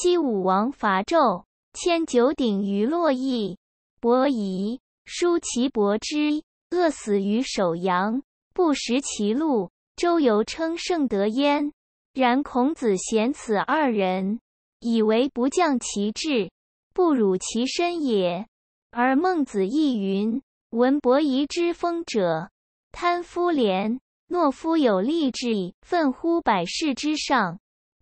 西武王伐纣，迁九鼎于洛邑。伯夷叔其伯之，饿死于首阳，不食其禄。周游称圣德焉。然孔子嫌此二人，以为不降其志，不辱其身也。而孟子亦云：闻伯夷之风者，贪夫廉，懦夫有立志，奋乎百世之上。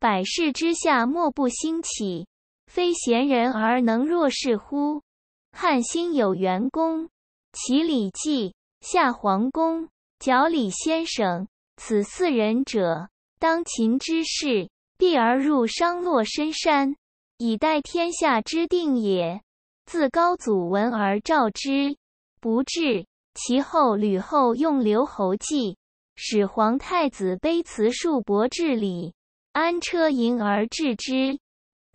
百世之下莫不兴起，非贤人而能若是乎？汉兴有元公，其李济、夏皇公、矫李先生，此四人者，当秦之世，避而入商洛深山，以待天下之定也。自高祖闻而召之，不至。其后吕后用刘侯计，使皇太子卑辞数伯至礼。安车迎而至之，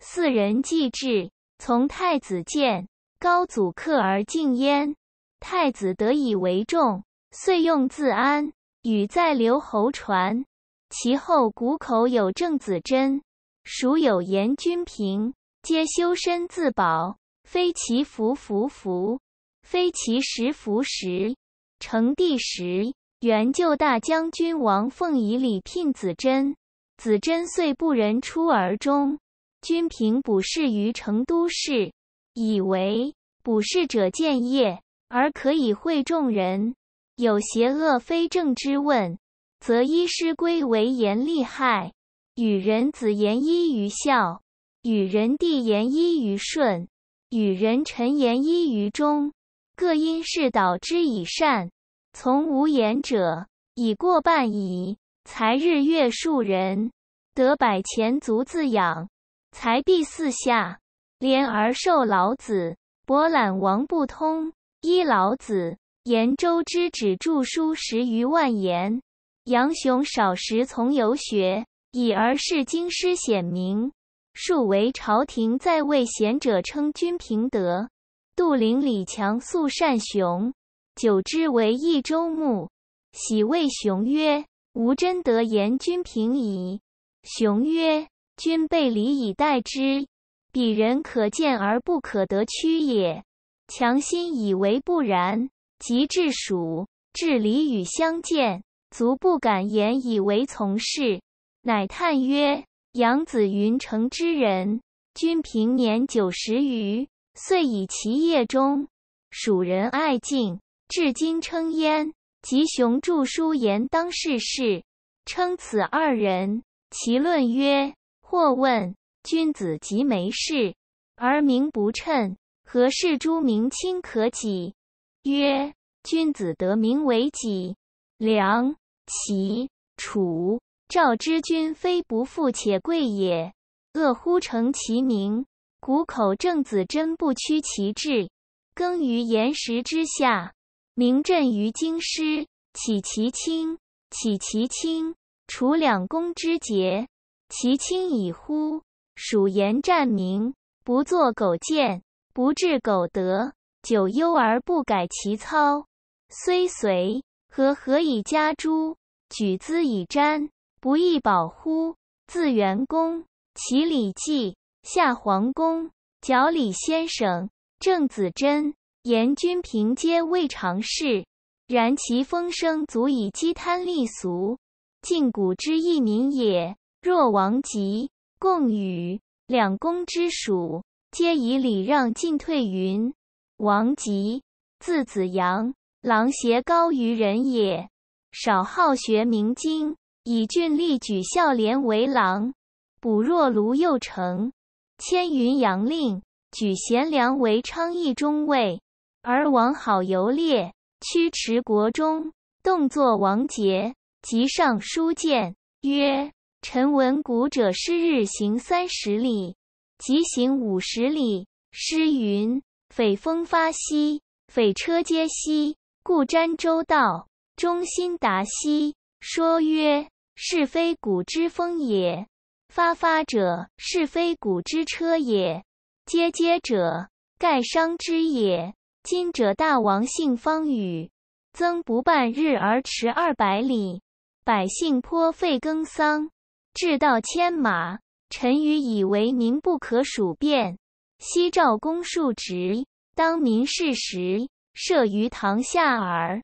四人既至，从太子见。高祖克而敬焉。太子得以为重，遂用自安。与在留侯传。其后谷口有郑子珍，蜀有严君平，皆修身自保，非其福福福，非其时福时。成帝时，原旧大将军王凤以礼聘子珍。子真遂不仁，出而终。君平卜士于成都市，以为卜士者见业而可以惠众人。有邪恶非正之问，则医师归为言利害。与人子言依于孝，与人弟言依于顺，与人臣言依于忠。各因事导之以善，从无言者，已过半矣。才日月数人，得百钱足自养。才必四下，怜而受老子。博览王不通，依老子，言周之指著书十余万言。杨雄少时从游学，以而是经师显名。数为朝廷在位贤者称君平德。杜陵李强素善雄，久之为益州牧，喜谓雄曰。吴真得言，君平矣。雄曰：“君背礼以待之，彼人可见而不可得屈也。强心以为不然，即至蜀，至礼与相见，足不敢言，以为从事。乃叹曰：‘杨子云城之人，君平年九十余，遂以其业终。蜀人爱敬，至今称焉。’”吉雄著书言当世事，称此二人。其论曰：或问君子即没世而名不称，何事诸名清可己？曰：君子得名为己。梁、齐、楚、赵之君，非不富且贵也，恶乎成其名？谷口郑子真不屈其志，耕于岩石之下。名震于京师，岂其轻？岂其轻？除两宫之节，其清已乎？属言战名，不作苟见，不至苟得，久忧而不改其操。虽随何何以加诸？举资以瞻，不亦保乎？自元公，其礼记，夏黄公，角李先生，郑子真。言君平皆未尝事，然其风声足以激贪厉俗，近古之义民也。若王吉、共与两公之属，皆以礼让进退云。王吉，字子扬，郎邪高于人也。少好学明经，以郡吏举孝廉为郎。补若卢右丞，迁云阳令，举贤良为昌邑中尉。而王好游猎，驱驰国中，动作王杰，即上书谏曰：“臣闻古者，师日行三十里，即行五十里。诗云：‘匪风发兮，匪车皆兮。’故瞻周道，中心达兮。说曰：‘是非古之风也。’发发者，是非古之车也。皆皆者，盖商之也。”今者大王姓方宇，曾不半日而驰二百里，百姓颇费耕桑，至道牵马。臣愚以为民不可数变。昔赵公数直，当民事时，设于堂下耳，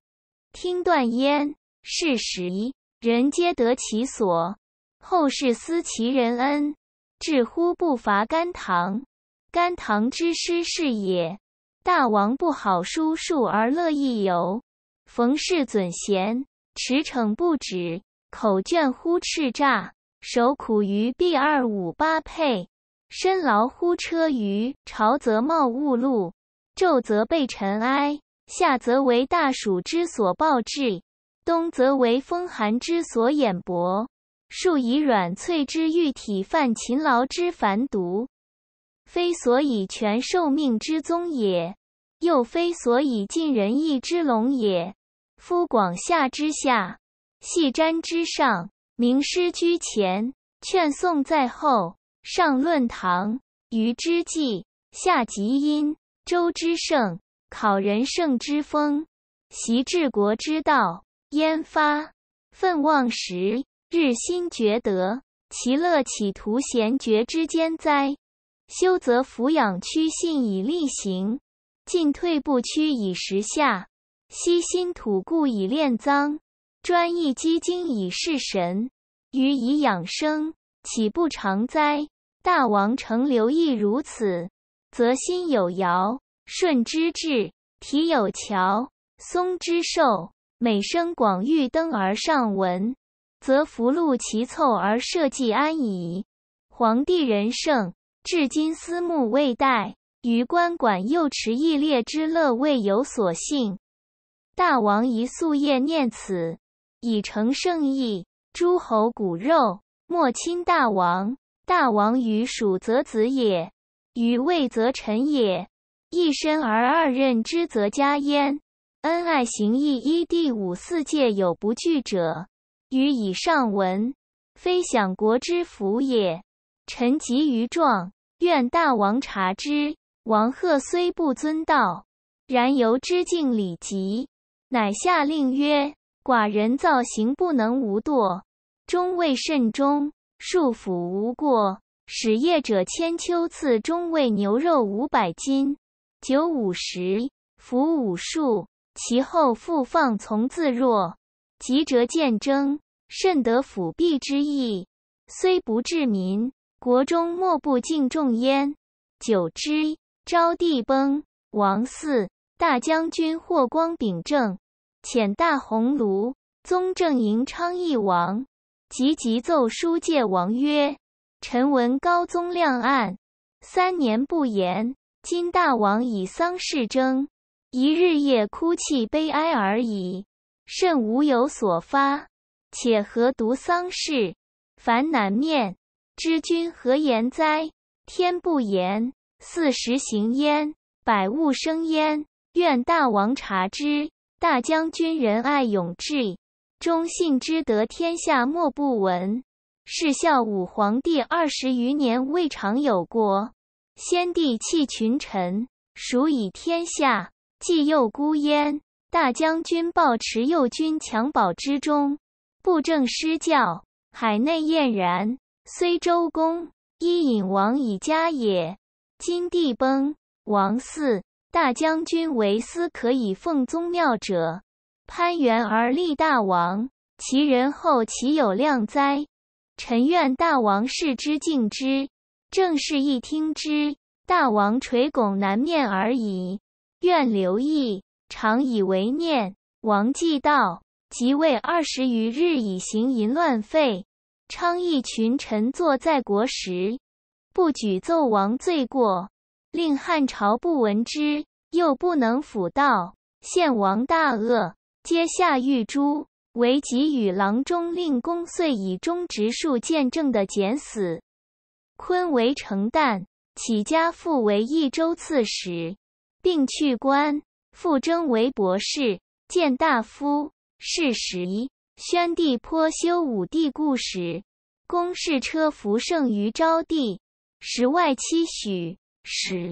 听断焉。事时人皆得其所，后世思其人恩，至乎不乏甘棠，甘棠之诗是也。大王不好书数而乐意游，逢事准贤，驰骋不止，口倦乎叱咤，手苦于臂二五八配。身劳乎车舆，朝则冒雾露，昼则被尘埃，夏则为大暑之所暴至，冬则为风寒之所掩薄。树以软翠之玉体，犯勤劳之繁毒，非所以全寿命之宗也。又非所以尽人意之龙也。夫广夏之下，系瞻之上，名师居前，劝颂在后。上论堂，余之际，下极殷周之盛，考人圣之风，习治国之道焉发。奋忘食，日新觉德，其乐岂徒贤绝之间哉？修则抚养屈信以立行。进退不屈以时下，悉心吐故以炼脏，专意积精以事神，予以养生，岂不常哉？大王诚留意如此，则心有尧舜之至，体有乔松之寿，美声广欲登而上文，则福禄其凑而社稷安矣。皇帝仁圣，至今思慕未代。于官管又持义烈之乐未有所幸，大王一素夜念此，以成圣意。诸侯骨肉莫亲大王，大王于蜀则子也，于魏则臣也。一身而二任之，则家焉。恩爱行义，一第五四界有不惧者。于以上文，非享国之福也。臣急于状，愿大王察之。王贺虽不遵道，然由之敬礼及，乃下令曰：“寡人造型不能无惰，中尉慎终，庶府无过。使业者千秋，次，中尉牛肉五百斤，酒五十，服五数。其后复放从自若，及者见征，甚得府弼之意。虽不治民，国中莫不敬重焉。久之。”昭帝崩，王嗣大将军霍光秉政，遣大鸿胪宗正迎昌邑王，急急奏书诫王曰：“臣闻高宗亮案，三年不言。今大王以丧事征，一日夜哭泣悲哀而已，甚无有所发。且何独丧事？凡难面知君何言哉？天不言。”四时行焉，百物生焉。愿大王察之。大将军仁爱勇智，忠信之德，天下莫不闻。是孝武皇帝二十余年未尝有过。先帝弃群臣，孰以天下，既幼孤焉。大将军抱持幼君，襁褓之中，布政施教，海内晏然。虽周公、伊尹、王以家也。今地崩，王嗣大将军为斯可以奉宗庙者，攀援而立大王。其人后岂有量哉？臣愿大王视之敬之。正事一听之，大王垂拱南面而已。愿留意，常以为念。王既道即位二十余日，以行淫乱废，昌邑群臣坐，在国时。不举奏王罪过，令汉朝不闻之，又不能辅道。献王大恶，皆下狱诛。唯给与郎中令公遂以忠直数见证的减死。坤为承旦，起家父为益州刺史，并去官，复征为博士、谏大夫、事史宣帝颇修武帝故事，公侍车服胜于昭帝。时外戚许始，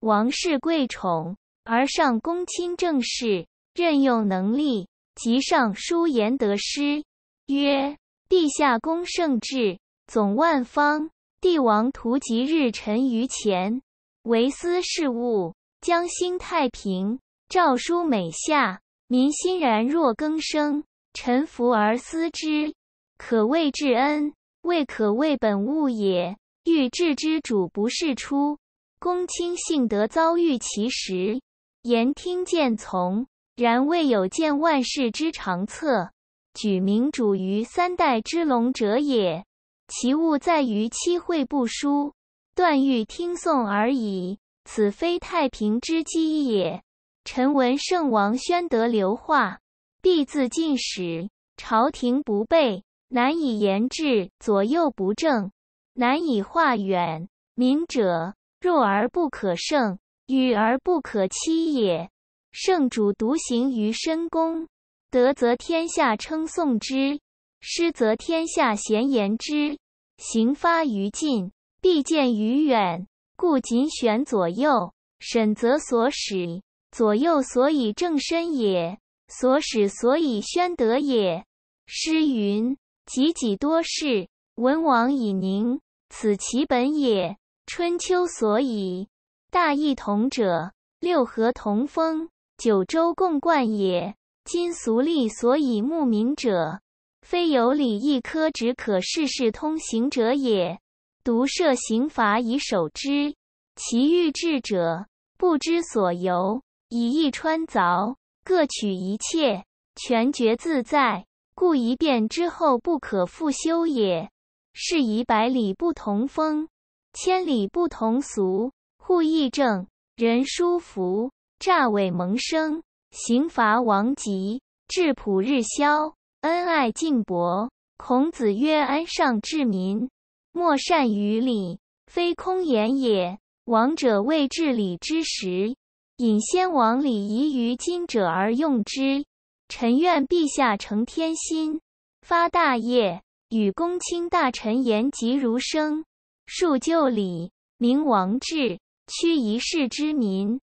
王室贵宠，而上公卿政事，任用能力及上书言得失，曰：“陛下公圣至，总万方，帝王图及日臣于前，唯思事务，将心太平。诏书每下，民心然若更生，臣服而思之，可谓至恩，未可谓本物也。”欲治之主不是出，公卿幸得遭遇其时，言听计从，然未有见万事之长策，举明主于三代之龙者也。其务在于七会不疏，断欲听讼而已。此非太平之基也。臣闻圣王宣德流化，必自进使，朝廷不备，难以言治；左右不正。难以化远民者，弱而不可胜，与而不可欺也。圣主独行于深宫，德则天下称颂之，失则天下贤言之。行发于近，必见于远，故谨选左右，审则所使。左右所以正身也，所使所以宣德也。诗云：“己己多事，文王以宁。”此其本也。春秋所以大一统者，六合同风，九州共贯也。今俗吏所以牧民者，非有礼一科只可事事通行者也。独设刑罚以守之，其欲治者不知所由，以易穿凿，各取一切，全绝自在，故一变之后，不可复修也。是以百里不同风，千里不同俗。互议政，人舒服；诈伪萌生，刑罚王吉，质朴日消，恩爱敬薄。孔子曰：“安上治民，莫善于礼，非空言也。”王者未治礼之时，引先王礼仪于今者而用之。臣愿陛下承天心，发大业。与公卿大臣言及如生，数旧礼，明王制，屈一世之民，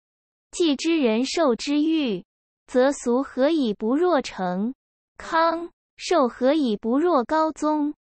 既知人受之欲，则俗何以不若成康？受何以不若高宗？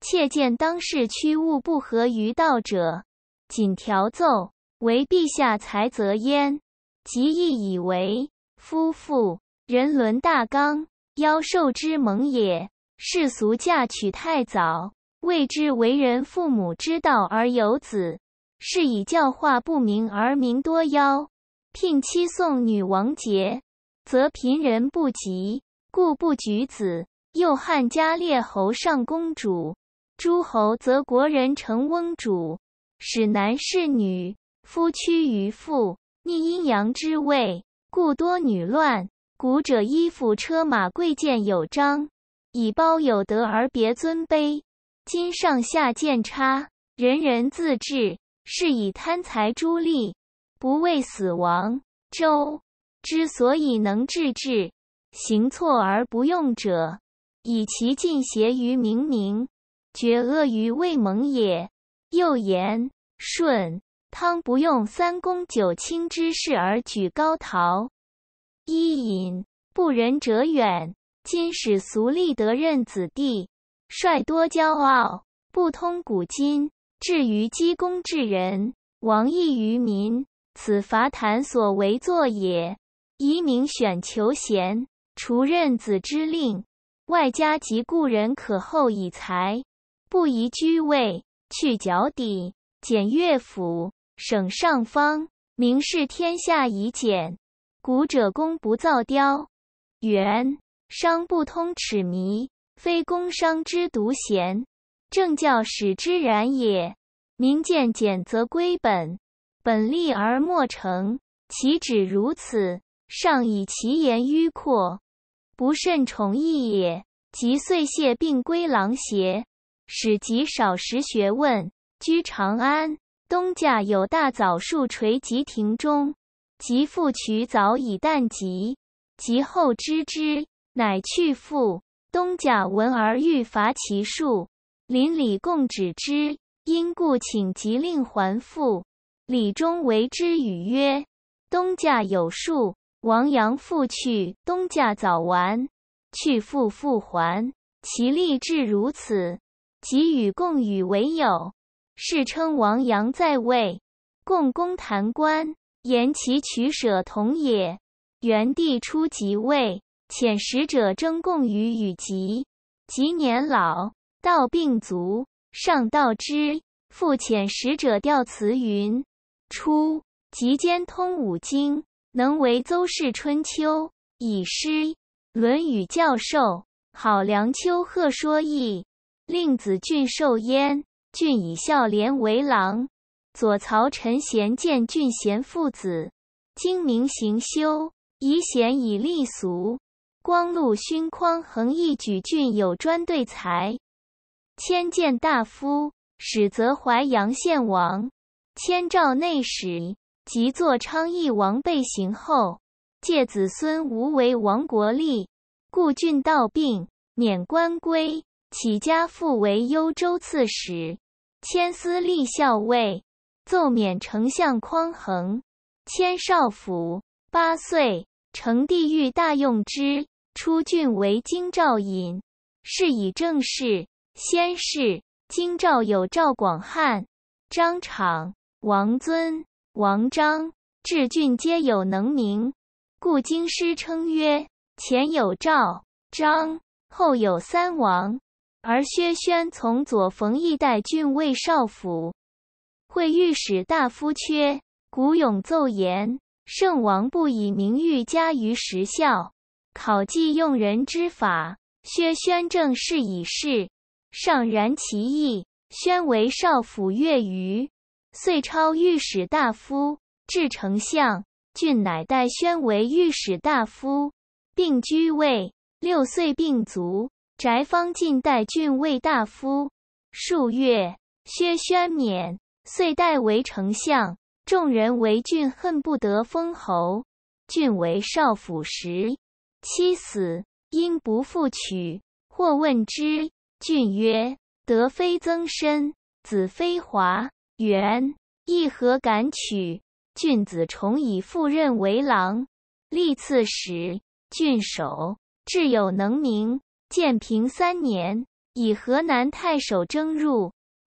窃见当世屈物不合于道者，仅条奏，为陛下裁则焉。即亦以为夫妇人伦大纲，妖兽之盟也。世俗嫁娶太早，未知为人父母之道而有子，是以教化不明而民多妖。聘妻送女王节，则贫人不及，故不举子。又汉家列侯上公主，诸侯则国人成翁主，使男侍女，夫屈于妇，逆阴阳之位，故多女乱。古者衣服车马贵贱有章。以褒有德而别尊卑，今上下见差，人人自治，是以贪财诸利，不畏死亡。周之所以能治治，行错而不用者，以其尽邪于明明，绝恶于未萌也。又言舜、汤不用三公九卿之事而举高陶，伊尹不仁者远。今使俗立德任子弟，率多骄傲，不通古今，至于积功至人，亡益于民。此伐谈所为作也。移民选求贤，除任子之令，外加及故人可厚以才，不宜居位，去脚底，检乐府，省上方，明示天下以简，古者功不造雕，元。商不通齿迷，非工商之独贤，政教使之然也。民见俭则归本，本立而莫成，岂止如此？尚以其言迂阔，不甚宠义也。及遂谢并归郎协，使及少时学问，居长安东家有大枣树垂及亭中，及复取枣以啖及，及后知之。乃去父东家闻而欲伐其树，邻里共止之。因故请急令还父。李忠为之语曰：“东家有树，王阳复去，东家早完；去父复还，其利至如此。即与共与为友，世称王阳在位，共公谈官，言其取舍同也。”元帝初即位。遣使者征贡于与及，及年老，道病卒。上道之，复遣使者调辞云：“初，及兼通五经，能为邹氏春秋，以诗《论语》教授。好梁丘贺说义，令子俊受焉。俊以孝廉为郎。左曹陈贤见俊贤父子，精明行修，宜贤以立俗。”光禄勋匡衡一举郡有专对才，迁谏大夫，始则淮阳县王，迁少内史，即作昌邑王被行后，借子孙无为亡国立，故郡道病免官归，起家复为幽州刺史，迁司隶校尉，奏免丞相匡衡，迁少府，八岁成帝欲大用之。出郡为京兆尹，是以正事。先是，京兆有赵广汉、张敞、王尊、王章，至郡皆有能名，故京师称曰：“前有赵张，后有三王。”而薛宣从左冯翊代郡尉少府，会御史大夫缺，古勇奏言：“圣王不以名誉加于实效。”考绩用人之法，薛宣正是已事，上然其意。宣为少府月余，遂超御史大夫至丞相。郡乃代宣为御史大夫，并居位。六岁病卒，翟方进代郡尉大夫，数月，薛宣免，遂代为丞相。众人为郡恨不得封侯。郡为少府时。妻死，因不复娶。或问之，郡曰：“德非曾参子非华元，亦何敢娶？”郡子重以赴任为郎，历刺史、郡守，至有能名。建平三年，以河南太守征入，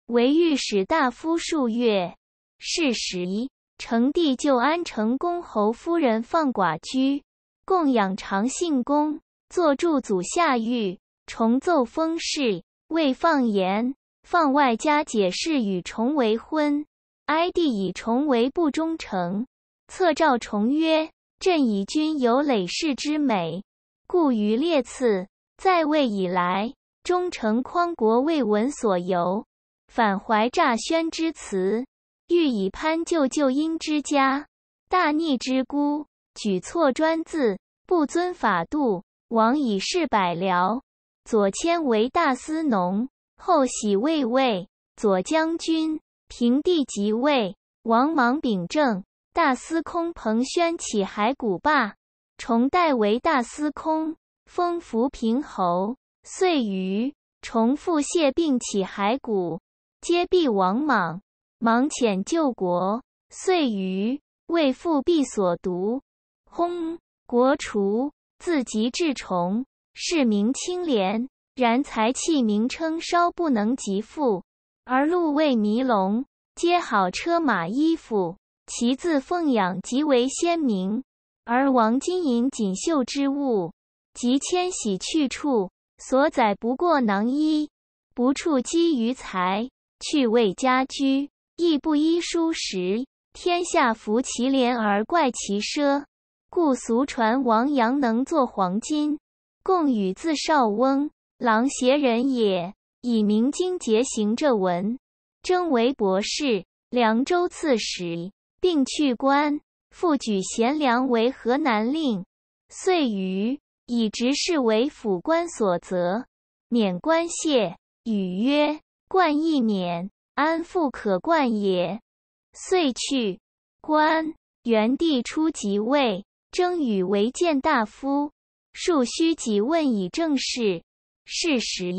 为御史大夫数月。是时，成帝就安成公侯夫人放寡居。供养长信宫，坐柱祖下狱，重奏封事，为放言，放外加解释与重为婚。哀帝以重为不忠诚，策诏重曰：“朕以君有累世之美，故于列次。在位以来，忠诚匡国，未闻所由。反怀诈宣之词，欲以攀救救英之家，大逆之孤。”举措专字，不遵法度，王以事百僚。左迁为大司农，后徙魏魏，左将军。平地即位，王莽秉政，大司空彭宣起骸骨霸，重代为大司空，封扶平侯。遂于重父谢病起骸骨，皆避王莽，莽遣救国，遂于魏父必所读。轰国除字吉至崇，是名清廉，然财气名称稍不能及富，而禄未弥隆，皆好车马衣服，其自奉养极为鲜明。而王金银锦绣之物，及迁徙去处，所载不过囊衣，不触积于财，去味家居亦不衣书食。天下服其廉而怪其奢。故俗传王阳能作黄金。贡与字少翁，郎邪人也，以明经节行这文，征为博士，凉州刺史，并去官。复举贤良为河南令，遂与以直事为府官所责，免官谢。禹曰：“冠亦免，安复可冠也？”遂去官。元帝初即位。征与为谏大夫，庶虚己问以正事。是时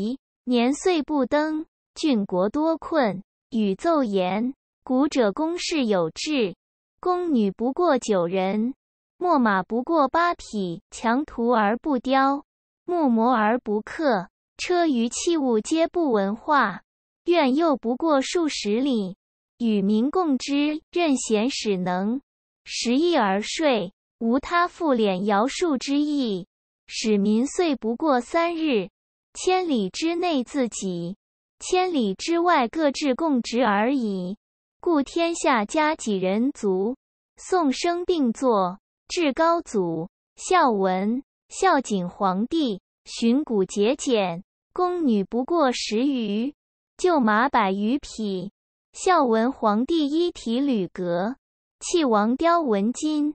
年岁不登，郡国多困。禹奏言：古者公室有志，宫女不过九人，秣马不过八匹，强徒而不雕，木磨而不刻，车舆器物皆不文化。苑又不过数十里，与民共之，任贤使能，食役而税。无他，复敛尧术之意，使民岁不过三日，千里之内自己，千里之外各置供职而已。故天下家几人足，宋生并坐至高祖、孝文、孝景皇帝，循古节俭，宫女不过十余，厩马百余匹。孝文皇帝衣体履革，弃王雕文金。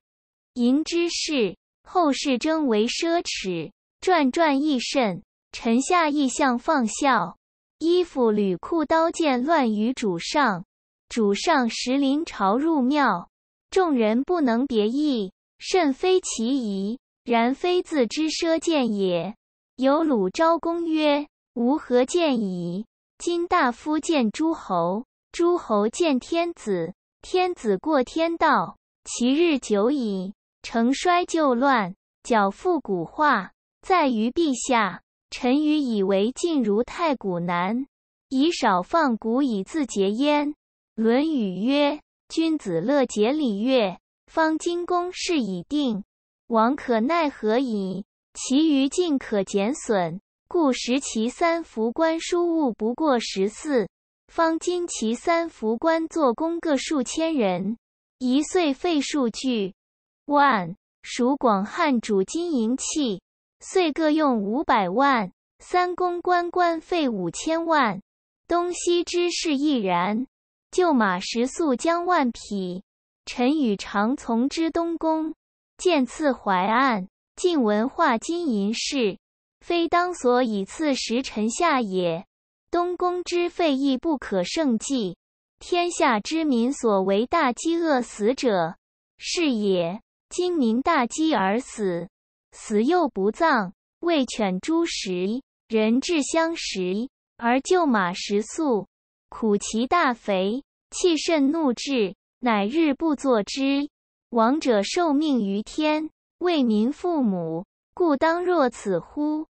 淫之事，后世争为奢侈，转转益甚。臣下亦向放笑。衣服履裤刀剑乱于主上。主上时临朝入庙，众人不能别异，甚非其仪。然非自知奢见也。有鲁昭公曰：“吾何见矣？今大夫见诸侯，诸侯见天子，天子过天道，其日久矣。”成衰旧乱，矫复古化，在于陛下。臣愚以为尽如太古难，宜少放古以自节焉。《论语》曰：“君子乐节礼乐。”方今宫室已定，王可奈何矣？其余尽可减损，故十其三。服官书物不过十四，方今其三服官作工各数千人，一岁废数据。”万蜀广汉主金银器，岁各用五百万；三公官官费五千万，东西之事亦然。旧马食粟将万匹，臣与常从之东宫，见赐淮安，晋文化金银事，非当所以赐时臣下也。东宫之费亦不可胜计，天下之民所为大饥饿死者，是也。今民大饥而死，死又不葬，为犬诛食，人至相食，而救马食粟，苦其大肥，气甚怒至，乃日不作之。亡者受命于天，为民父母，故当若此乎？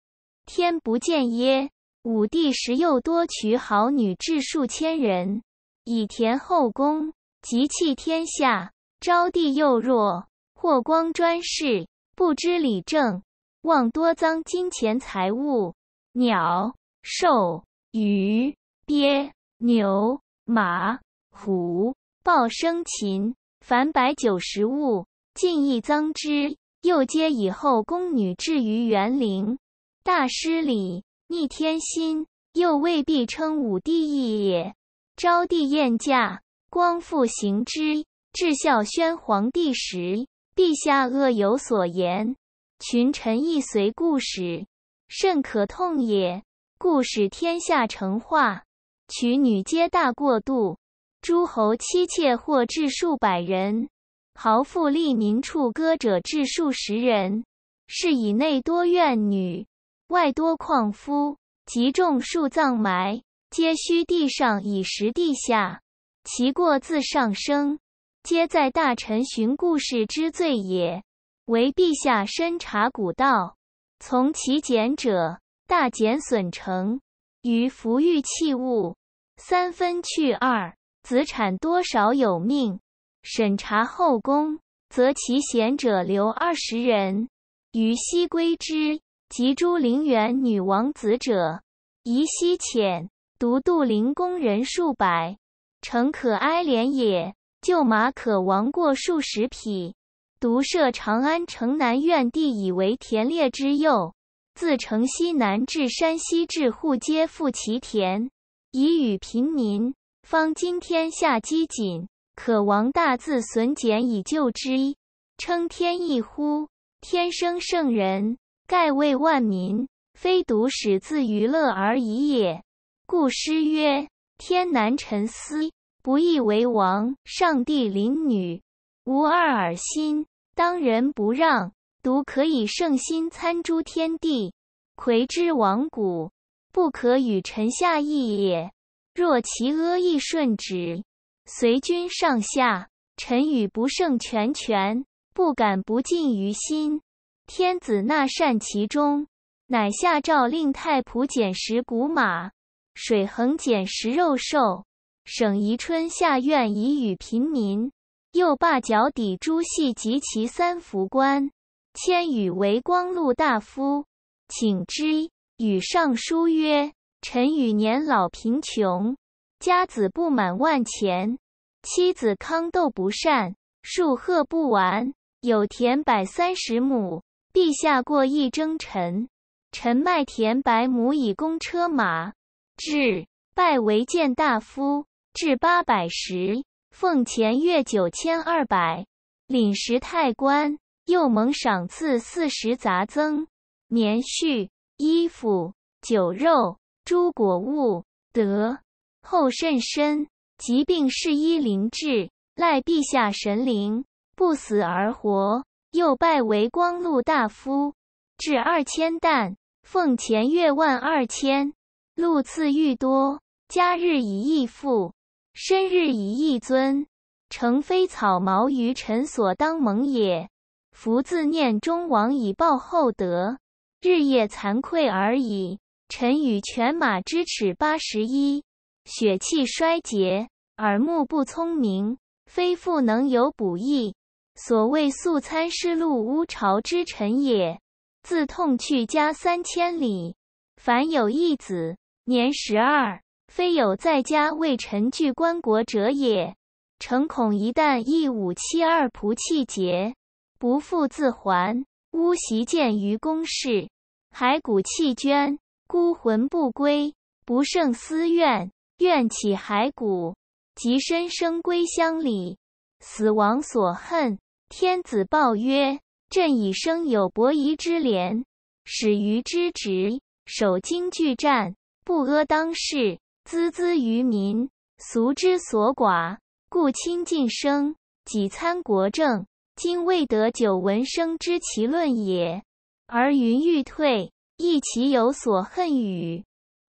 天不见耶？武帝时又多娶好女至数千人，以田后宫，极弃天下，昭帝又弱。霍光专事，不知理政，妄多赃金钱财物，鸟兽鱼鳖牛马虎豹生禽，凡百九十物，尽一赃之。又皆以后宫女置于园林，大失礼，逆天心，又未必称武帝意也。昭帝厌驾，光复行之。至孝宣皇帝时。陛下恶有所言，群臣亦随故使，甚可痛也。故使天下成化，娶女皆大过度，诸侯妻妾或至数百人，豪富利民处歌者至数十人，是以内多怨女，外多旷夫，及众数葬埋，皆须地上以食地下，其过自上升。皆在大臣寻故事之罪也。唯陛下深察古道，从其简者，大减损成，于服御器物，三分去二。子产多少有命，审查后宫，则其贤者留二十人，于奚归之。及诸陵园女王子者，宜西遣。独杜陵宫人数百，诚可哀怜也。旧马可亡过数十匹，独设长安城南苑地以为田猎之右。自城西南至山西至户皆复其田以与平民。方今天下饥谨，可亡大自损俭以救之，称天意乎？天生圣人，盖为万民，非独使自娱乐而已也。故诗曰：“天难沉思。”不义为王，上帝临女，无二而心，当仁不让，独可以圣心参诸天地，魁之王古，不可与臣下议也。若其阿亦顺旨，随君上下，臣与不胜权权，不敢不尽于心。天子纳善其中，乃下诏令太仆减食谷马，水衡减食肉兽。省宜春夏院以与贫民，又罢脚底朱系及其三府官。千羽为光禄大夫，请之与尚书曰：“臣与年老贫穷，家子不满万钱，妻子康斗不善，数贺不完。有田百三十亩，陛下过一征臣，臣卖田百亩以供车马。”至拜为谏大夫。至八百时，奉钱月九千二百，领十太官，又蒙赏赐四十杂僧，棉絮、衣服、酒肉诸果物，得后甚深。疾病是医灵治，赖陛下神灵，不死而活，又拜为光禄大夫。至二千旦，奉钱月万二千，禄赐愈多，加日以亿富。身日以一尊，诚非草毛于臣所当蒙也。夫自念中王以报厚德，日夜惭愧而已。臣与犬马之齿八十一，血气衰竭，耳目不聪明，非复能有补益。所谓素餐失禄，乌巢之臣也。自痛去家三千里，凡有一子，年十二。非有在家为臣具官国者也，诚恐一旦一五七二仆气节，不复自还。乌席见于公事，骸骨弃捐，孤魂不归，不胜思怨。愿起骸骨，及身生归乡里。死亡所恨，天子报曰：朕以生有伯夷之廉，始于之职，守经拒战，不阿当世。孜孜于民，俗之所寡，故亲近生，己参国政。今未得久闻生之其论也，而云欲退，亦其有所恨与？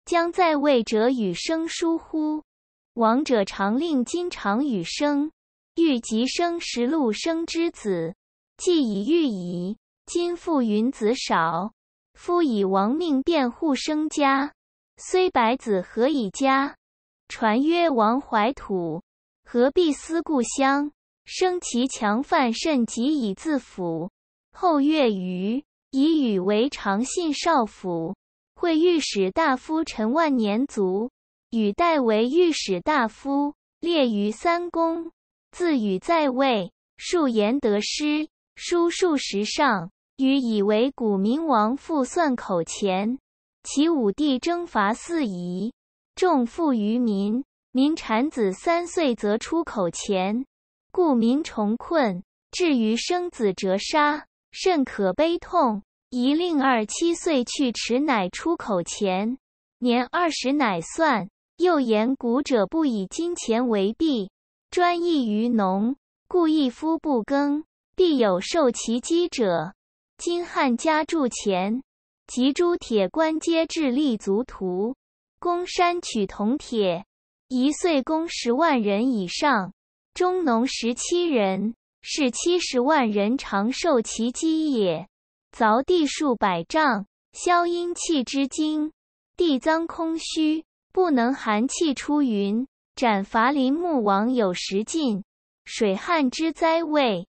将在位者与生疏乎？亡者常令今常与生，欲及生时禄生之子，既已欲矣。今复云子少，夫以亡命辩护生家。虽百子何以家？传曰：“王怀土，何必思故乡？”生其强犯甚其以自辅。后月余，以与为长信少府。会御史大夫陈万年卒，与代为御史大夫，列于三公。自与在位，数言得失，疏数十上。与以为古明王复算口前。其武帝征伐四夷，重赋于民，民产子三岁则出口钱，故民穷困，至于生子折杀，甚可悲痛。宜令二七岁去迟，乃出口钱，年二十乃算。又言古者不以金钱为币，专意于农，故一夫不耕，必有受其饥者。今汉家铸钱。及诸铁官皆置立足徒，攻山取铜铁，一岁攻十万人以上，中农十七人，是七十万人长寿其基也。凿地数百丈，消阴气之精，地脏空虚，不能寒气出云，斩伐林木王有时尽，水旱之灾未，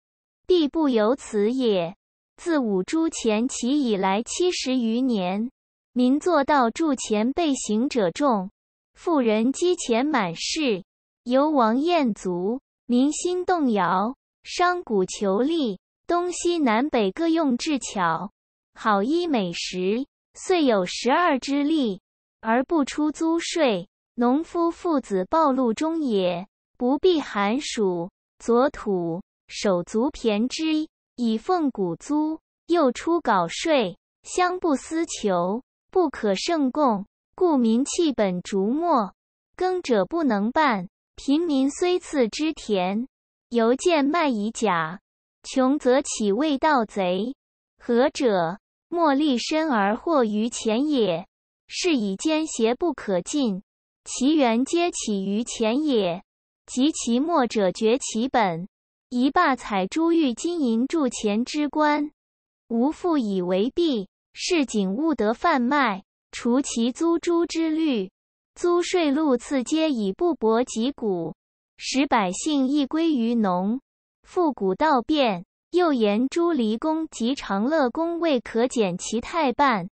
地不由此也。自五铢钱起以来七十余年，民作道铸钱，被行者众，富人积钱满室。由王晏卒，民心动摇，商贾求利，东西南北各用智巧，好衣美食。遂有十二之利，而不出租税。农夫父子暴露中野，不避寒暑，左土手足胼之。以奉谷租，又出稿税，乡不思求，不可胜供，故民弃本逐末，耕者不能半。贫民虽赐之田，犹见卖以假，穷则起为盗贼，何者？莫立身而惑于前也。是以奸邪不可尽，其源皆起于前也。及其末者，绝其本。一罢采珠玉金银铸钱之官，无复以为弊。市井物得贩卖，除其租珠之率，租税禄赐皆以布帛及谷，使百姓亦归于农。复古道变，又言朱离宫及长乐宫未可减其太半，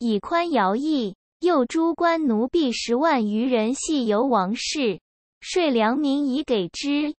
以宽徭役。又诸官奴婢十万余人系由王室，税良民以给之。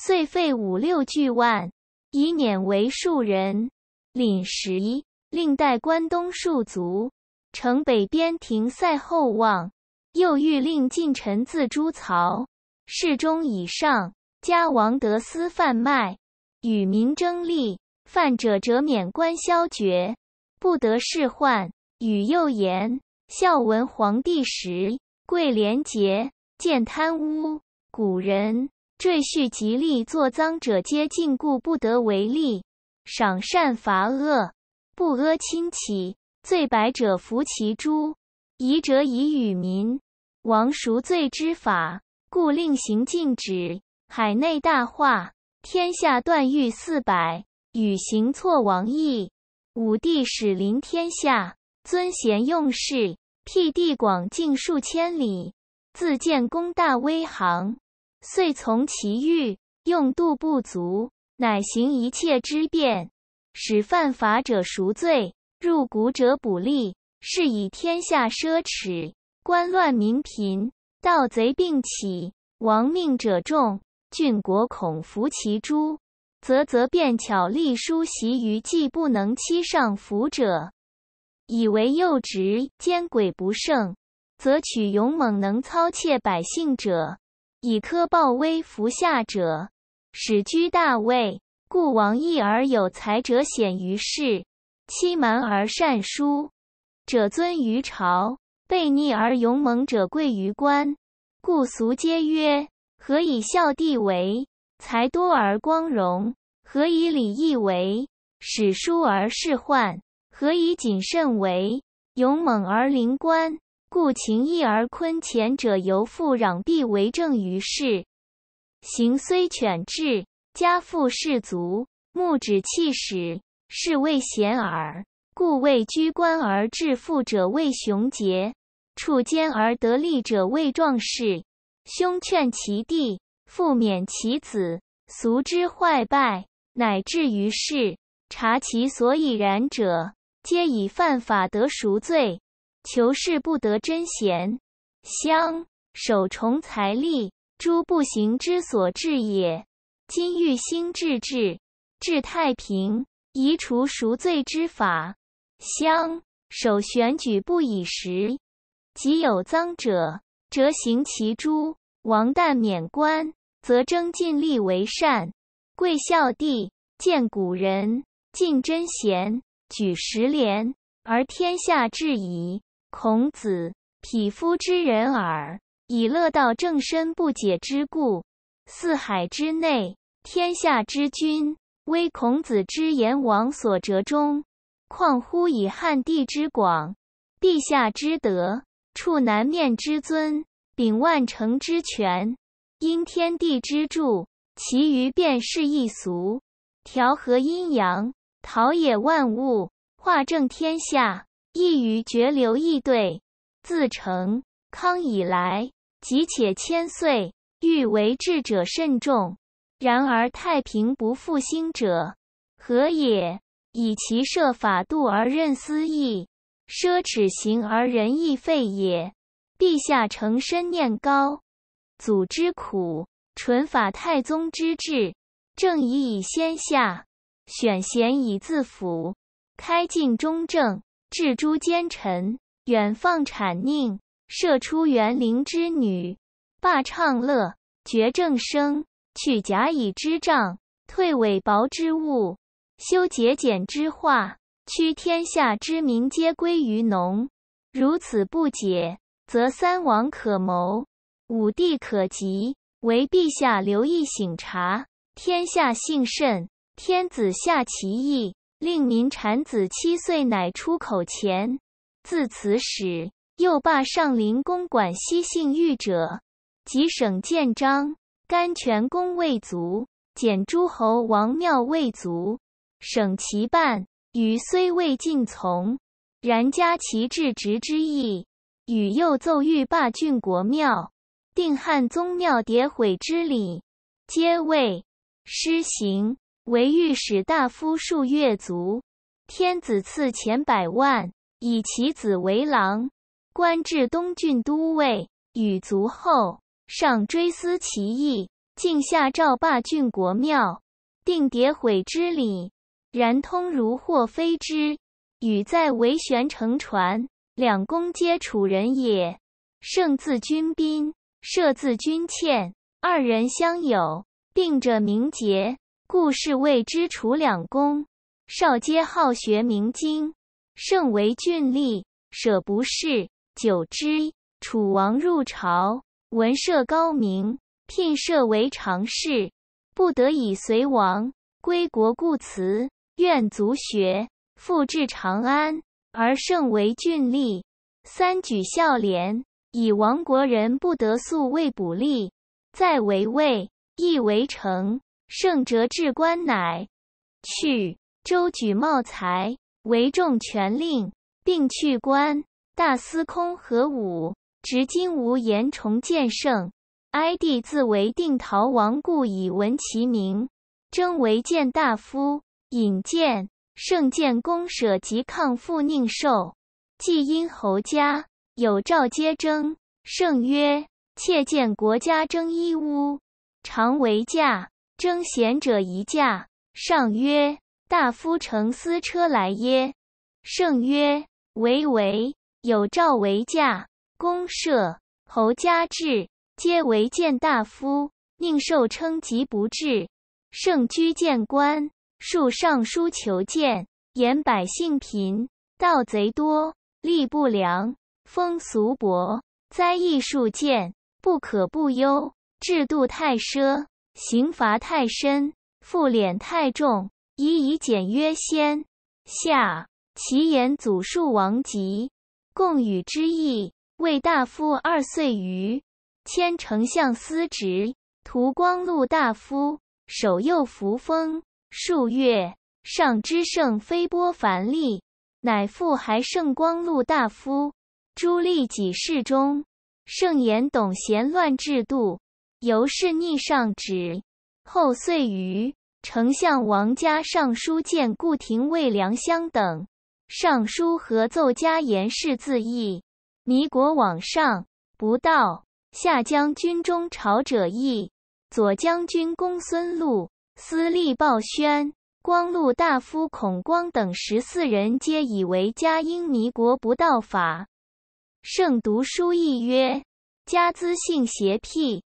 遂废五六巨万，以免为庶人，领食；令代关东戍卒，城北边亭塞后望。又欲令近臣自诛曹侍中以上，加王得私贩卖，与民争利，犯者者免官削爵，不得仕宦。与又言，孝文皇帝时，贵廉洁，见贪污，古人。赘婿吉利，作赃者皆禁锢，不得为利，赏善罚恶，不阿亲戚。罪白者服其诛，疑者以与民。王赎罪之法，故令行禁止，海内大化。天下断狱四百，与行错王义。武帝使临天下，尊贤用事，辟地广进数千里，自建功大威行。遂从其欲，用度不足，乃行一切之变，使犯法者赎罪，入谷者补利，是以天下奢侈，官乱民贫，盗贼并起，亡命者众，郡国恐伏其诛，则则辩巧利，书习于既不能欺上服者，以为幼直奸鬼不胜，则取勇猛能操切百姓者。以科报威服下者，始居大位；故王义而有才者显于世，欺瞒而善书者尊于朝，悖逆而勇猛者贵于官。故俗皆曰：何以孝弟为？才多而光荣；何以礼义为？使疏而仕宦；何以谨慎为？勇猛而临官。故情义而坤乾者，由父攘地为政于世，行虽犬彘，家富士卒，目指气使，是谓贤耳。故为居官而致富者，谓雄杰；处奸而得利者，谓壮士。兄劝其弟，父勉其子，俗之坏败，乃至于世。察其所以然者，皆以犯法得赎罪。求事不得真贤，乡守重财力，诸不行之所至也。今欲兴治治，治太平，移除赎罪之法，乡守选举不以时，即有赃者，辄行其诛。王旦免官，则征尽力为善，贵孝弟，见古人敬真贤，举十廉，而天下治矣。孔子，匹夫之人耳，以乐道正身不解之故。四海之内，天下之君，唯孔子之言王所折中。况乎以汉地之广，陛下之德，处南面之尊，秉万乘之权，因天地之助，其余便是一俗，调和阴阳，陶冶万物，化正天下。亦与绝流易对，自成康以来，即且千岁，欲为治者慎重。然而太平不复兴者，何也？以其设法度而任私意，奢侈行而仁义废也。陛下诚深念高祖之苦，纯法太宗之治，正以以先下，选贤以自辅，开进中正。治诛奸臣，远放谄佞，射出园林之女，罢唱乐，绝正声，取甲乙之杖，退尾薄之物，修节俭之化，趋天下之民皆归于农。如此不解，则三王可谋，五帝可及，唯陛下留意省察，天下幸甚。天子下其意。令民产子七岁乃出口前。自此始，又罢上林公馆西姓御者，及省建章、甘泉宫未足，减诸侯王庙未足，省其半。与虽未尽从，然加其至职之意。禹又奏欲罢郡国庙，定汉宗庙迭毁之礼，皆谓施行。为御史大夫数月卒，天子赐钱百万，以其子为郎，官至东郡都尉。与卒后，上追思其义，竟下诏罢郡国庙，定迭毁之礼。然通如或非之，与在为玄乘传，两公皆楚人也。胜字君宾，射字君倩，二人相友，并着名节。故事谓之楚两公，少皆好学明经，盛为俊吏，舍不仕，久之，楚王入朝，闻舍高明，聘舍为常侍，不得已随王归国，故辞愿足学，复至长安，而盛为俊吏，三举孝廉，以亡国人不得素为补吏，再为魏，亦为城。圣哲至官，乃去周举茂才，为众权令，并去官。大司空何武，执今无言重见圣。哀帝自为定陶王，故以闻其名。征为谏大夫，引荐圣见公舍及抗父宁寿，既因侯家有诏皆征。圣曰：“妾见国家征衣乌，常为嫁。”征贤者一驾。上曰：“大夫乘私车来耶？”圣曰：“唯唯。有赵为驾，公社侯家至，皆为见大夫。宁受称疾不至。圣居见官，数上书求见，言百姓贫，盗贼多，吏不良，风俗薄，灾异数见，不可不忧。制度太奢。”刑罚太深，负敛太重，以以俭约先下。其言祖述王吉，共与之意，为大夫二岁余，迁丞相司职，除光禄大夫，守右扶风。数月，上之圣非波繁厉，乃复还圣光禄大夫。朱立己事中，圣言董贤乱制度。由是逆上旨，后遂于丞相王家尚书见顾廷尉梁乡等，尚书合奏加言是自意。弥国往上不道，下将军中朝者议，左将军公孙禄、司隶鲍宣、光禄大夫孔光等十四人皆以为嘉因弥国不道法。圣读书意曰：家资性邪僻。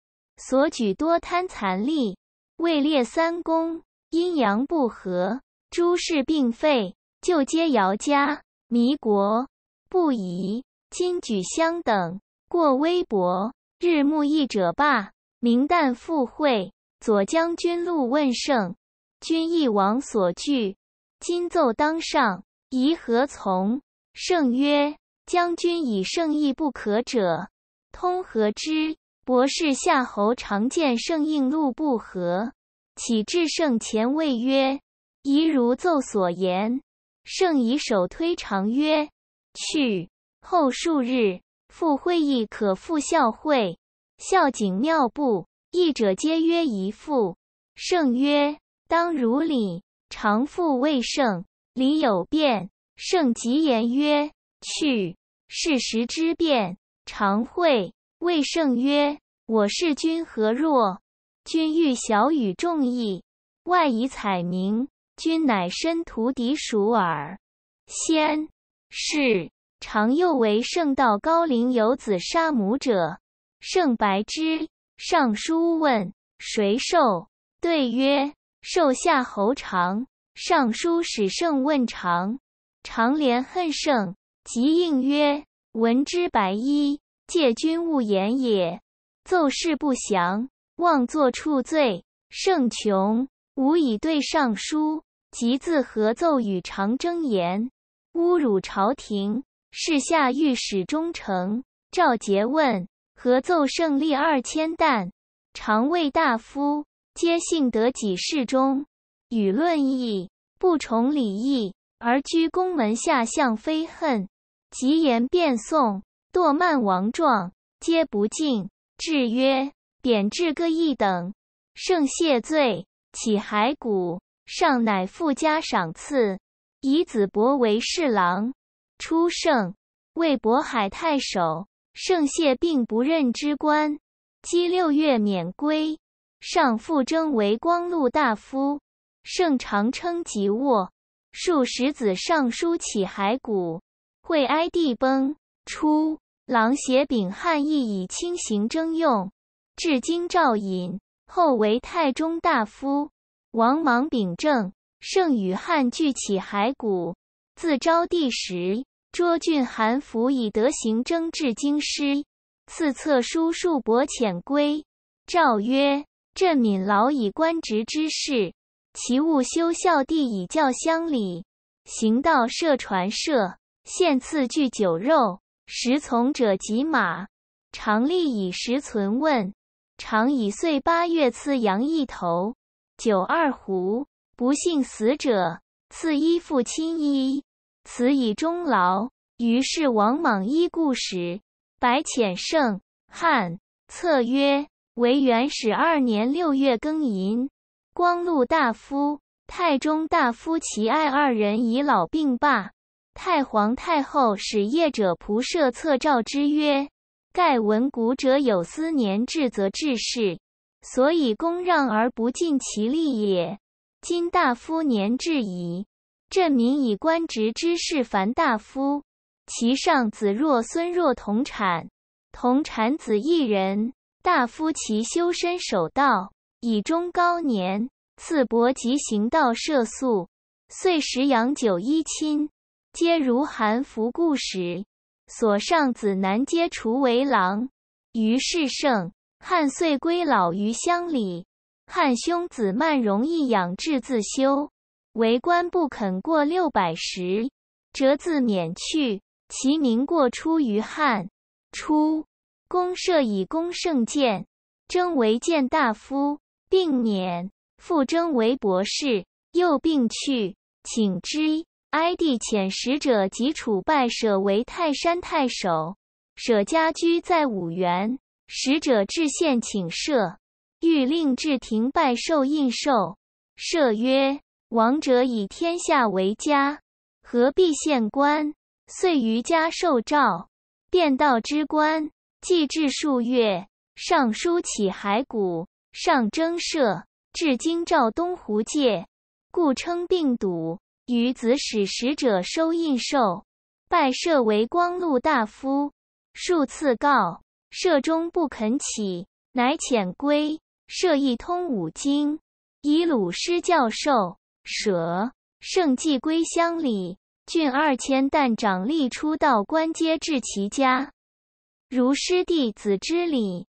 所举多贪残吏，位列三公，阴阳不和，诸事病废，旧皆姚家、弥国，不宜。今举相等，过微薄，日暮议者罢，明旦复会。左将军路问胜，君议王所惧。今奏当上，宜何从？胜曰：将军以胜意不可者，通何之？博士夏侯常见圣应路不合，启至圣前谓曰：“宜如奏所言。”圣以手推长曰：“去。”后数日复会议，可复校会。校景妙不，异者皆曰宜复。圣曰：“当如礼。”常复未圣，礼有变。圣即言曰：“去。”事实之变，常会。魏胜曰：“我是君何若？君欲小与众议，外以彩民，君乃身屠敌属耳。先是常又为圣道高龄有子杀母者，圣白之。尚书问谁受，对曰：受夏侯长。尚书使圣问长，长怜恨圣，即应曰：闻之白衣。”借君勿言也。奏事不详，妄作处罪。圣穷无以对尚书，即自合奏与常征言，侮辱朝廷。是下御史忠诚。赵杰问合奏胜利二千担，常谓大夫皆幸得己事中，与论议不崇礼义，而居宫门下相非恨。即言辩讼。堕慢王状，皆不敬。至曰：“贬至各一等。”圣谢罪，起骸骨，上乃附加赏赐，以子伯为侍郎。初圣为渤海太守，圣谢并不任之官。积六月免归，上复征为光禄大夫。圣常称吉卧，数十子上书起骸骨，会哀帝崩。初，郎邪丙汉义以轻行征用，至京兆尹，后为太中大夫。王莽秉政，圣与汉俱起骸骨。自昭帝时，涿郡韩服以德行征至京师，赐策书数帛遣归。诏曰：朕敏老以官职之士，其务修孝弟以教乡里，行道设传舍，献赐具酒肉。食从者几马，常立以食存问，常以岁八月赐羊一头，九二胡。不幸死者，赐衣服、亲衣，此以终劳。于是王莽依故使，白浅圣汉策曰：“为元始二年六月庚寅，光禄大夫、太中大夫齐爱二人已老病罢。”太皇太后使业者仆射策诏之曰：“盖闻古者有司年至则致事，所以公让而不尽其力也。今大夫年至矣，朕民以官职之事，凡大夫其上子若孙若同产，同产子一人。大夫其修身守道，以终高年。赐伯及行道射宿，岁时养九一亲。”皆如韩服故始，所上子南皆除为郎。于是胜汉岁归老于乡里。汉兄子慢容易养志自修，为官不肯过六百石，辄自免去。其名过出于汉。初，公社以公圣见，征为谏大夫，并免。复征为博士，又病去，请之。哀帝遣使者及楚拜舍为泰山太守，舍家居在五原。使者至县请赦，欲令至廷拜受印绶。舍曰：“王者以天下为家，何必献官？”遂于家受诏，便道之官。既至数月，上书起骸骨，上征赦，至京兆东湖界，故称病笃。于子使使者收印绶，拜舍为光禄大夫。数次告射中不肯起，乃遣归。舍一通五经，以鲁师教授。舍盛季归乡里，郡二千旦长吏出道官阶至其家，如师弟子之礼。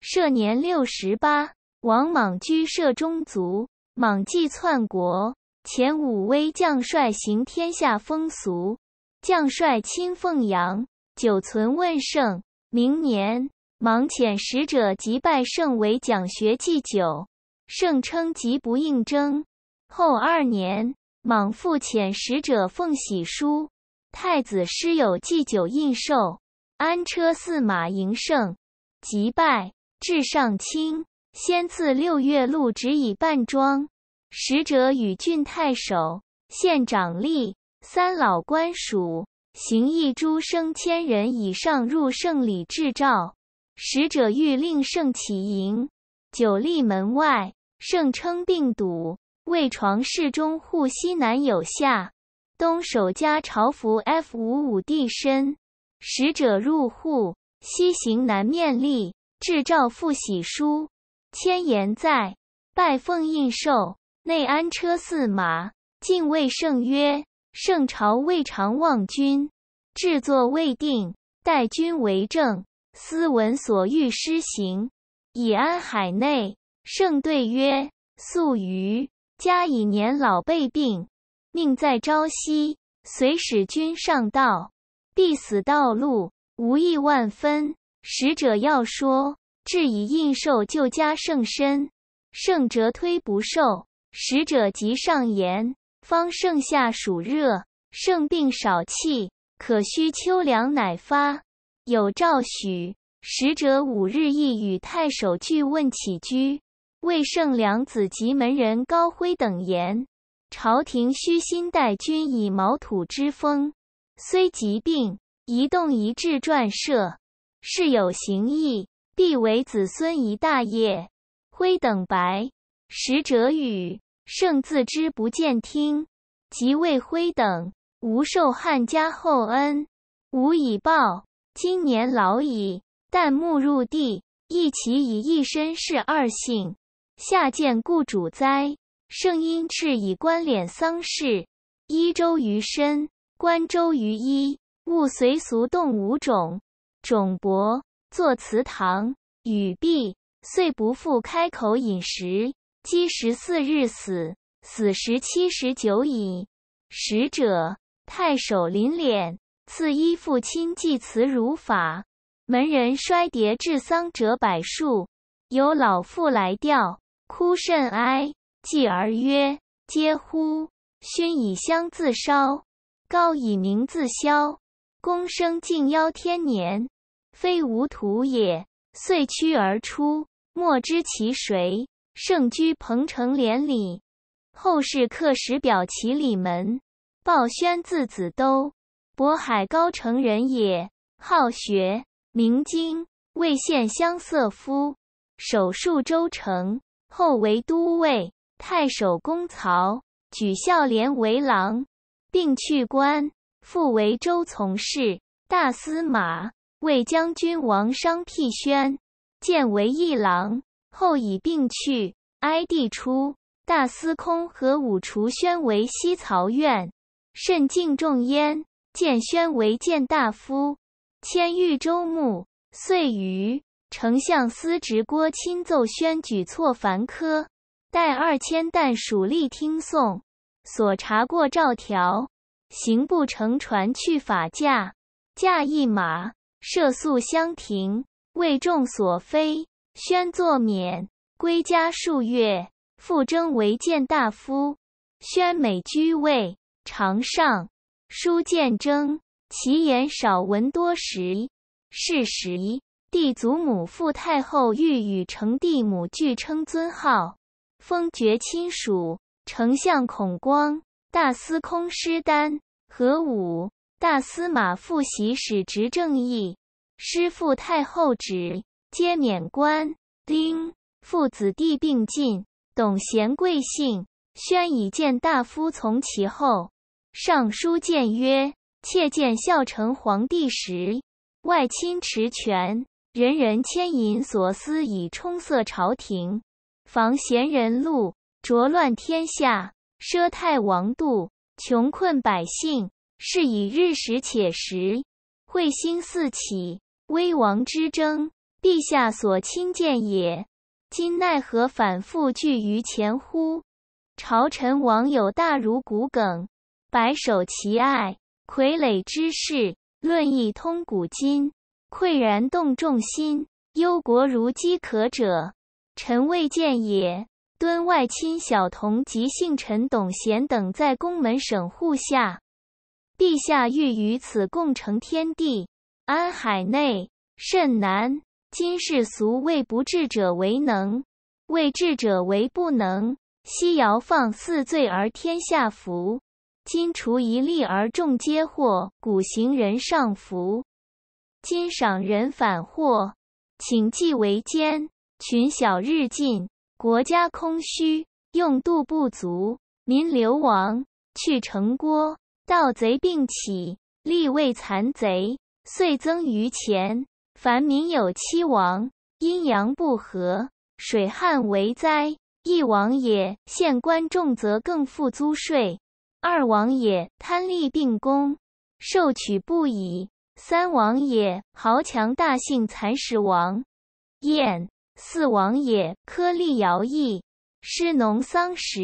舍年六十八。王莽居舍中卒。莽继篡国。前武威将帅行天下风俗，将帅亲奉阳，久存问圣。明年，莽遣使者即拜圣为讲学祭酒，圣称即不应征。后二年，莽复遣使者奉喜书，太子师友祭酒应寿，安车驷马迎圣，即拜至上卿。先赐六月禄，止以半庄。使者与郡太守、县长吏、三老、官署、行义诸生千人以上入圣礼制诏，使者欲令圣起营，久立门外。圣称病笃，未床侍中户西南有下东守家朝服 f 五五地身，使者入户西行南面立，制诏复喜书，千言在，拜奉印绶。内安车驷马，进谓圣曰：“圣朝未尝忘君，制作未定，待君为政，斯文所欲施行，以安海内。”圣对曰：“素愚，加以年老备病，命在朝夕，随使君上道，必死道路，无益万分。使者要说，至以应受就家圣身，圣辄推不受。”使者即上言，方盛夏暑热，盛病少气，可须秋凉乃发。有诏许，使者五日一与太守俱问起居。魏盛良子及门人高辉等言，朝廷虚心待君，以毛土之风，虽疾病，移动一致撰设，事有行意，必为子孙一大业。辉等白，使者语。圣自知不见听，即未辉等无受汉家厚恩，无以报。今年老矣，旦暮入地，亦其以一身是二姓下贱故主哉？圣因赤以关敛丧事，衣周于身，观周于衣。物随俗动，五种种伯作祠堂，语毕，遂不复开口饮食。积十四日死，死时七十九矣。使者太守临敛，赐衣副亲祭祠如法。门人衰绖致丧者百数。有老妇来吊，哭甚哀，继而曰：“嗟乎！熏以香自烧，高以名自消，公生敬邀天年，非吾徒也。遂驱而出，莫知其谁。”盛居彭城连里，后世刻石表其里门。鲍宣字子都，渤海高城人也。好学，明经，魏县乡色夫，守数州城，后为都尉、太守、公曹，举孝廉为郎，并去官，复为州从事。大司马魏将军王商辟宣，见为议郎。后以病去，哀帝出，大司空和五除宣为西曹院，甚敬重焉。见宣为谏大夫，迁豫州牧。遂与丞相司直郭亲奏宣举措凡科，待二千石属吏听讼，所查过诏条，刑部乘船去法驾，驾一马，射宿相庭，为众所非。宣作免归家数月，复征为谏大夫。宣每居位，常上书谏征，其言少文多实。是时，帝祖母傅太后欲与成帝母俱称尊号，封爵亲属。丞相孔光、大司空师丹、何武、大司马傅袭使执正义，师傅太后旨。皆免官。丁父子弟并进。董贤贵姓，宣以见大夫，从其后。上书谏曰：“妾见孝成皇帝时，外亲持权，人人牵引所思以充塞朝廷，防贤人路，浊乱天下，奢太王度，穷困百姓。是以日食且食，彗星四起，威王之争。”陛下所亲见也，今奈何反复拒于前乎？朝臣王友大如骨梗，白首其爱傀儡之事，论议通古今，愧然动众心，忧国如饥渴者，臣未见也。敦外亲小童及幸臣董贤等在宫门省户下，陛下欲与此共成天地安海内，甚难。今世俗为不智者为能，为智者为不能。昔尧放四罪而天下服，今除一利而众皆祸。古行人上服，今赏人反祸。请计为奸，群小日进，国家空虚，用度不足，民流亡，去城郭，盗贼并起，立为残贼，遂增于前。凡民有七王：阴阳不和，水旱为灾，一王也；县官重则更赋租税，二王也；贪吏并公，受取不已，三王也；豪强大姓蚕食王，晏四王也；苛粒徭役，失农桑食，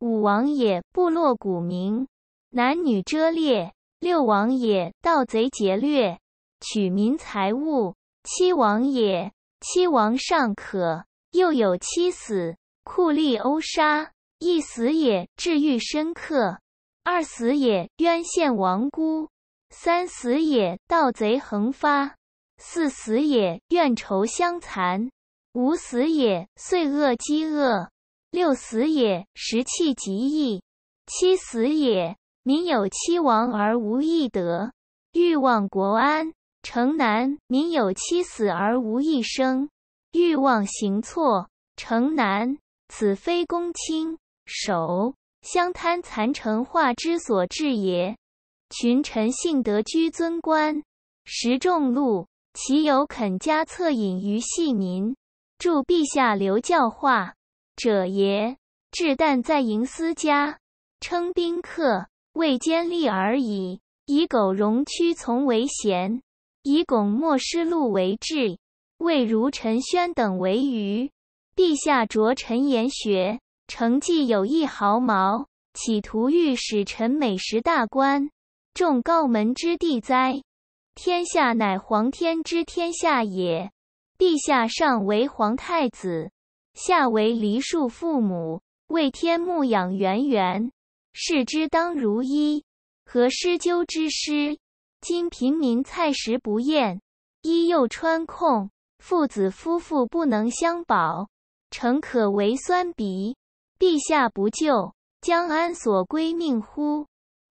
五王也；部落古民，男女遮猎，六王也；盗贼劫掠。取民财物，七亡也；七亡尚可，又有七死：酷吏殴杀，一死也；治愈深刻，二死也；冤陷亡辜，三死也；盗贼横发，四死也；怨仇相残，五死也；岁恶饥饿，六死也；食气极易；七死也；民有七亡而无义德，欲望国安。城南民有七死而无一生，欲望行错。城南此非公卿守，相贪残成化之所至也。群臣幸得居尊官，食众禄，岂有肯加恻隐于细民？助陛下留教化者也。至旦在营私家，称宾客，未兼利而已，以苟容屈从为贤。以拱墨师录为志，魏如陈轩等为余。陛下着陈言学，成绩有一毫毛，企图欲使臣美食大观众告门之地哉？天下乃皇天之天下也。陛下上为皇太子，下为黎庶父母，为天牧养圆圆，视之当如一。何师灸之师？今平民菜食不厌，衣又穿空，父子夫妇不能相保，诚可为酸鼻。陛下不救，将安所归命乎？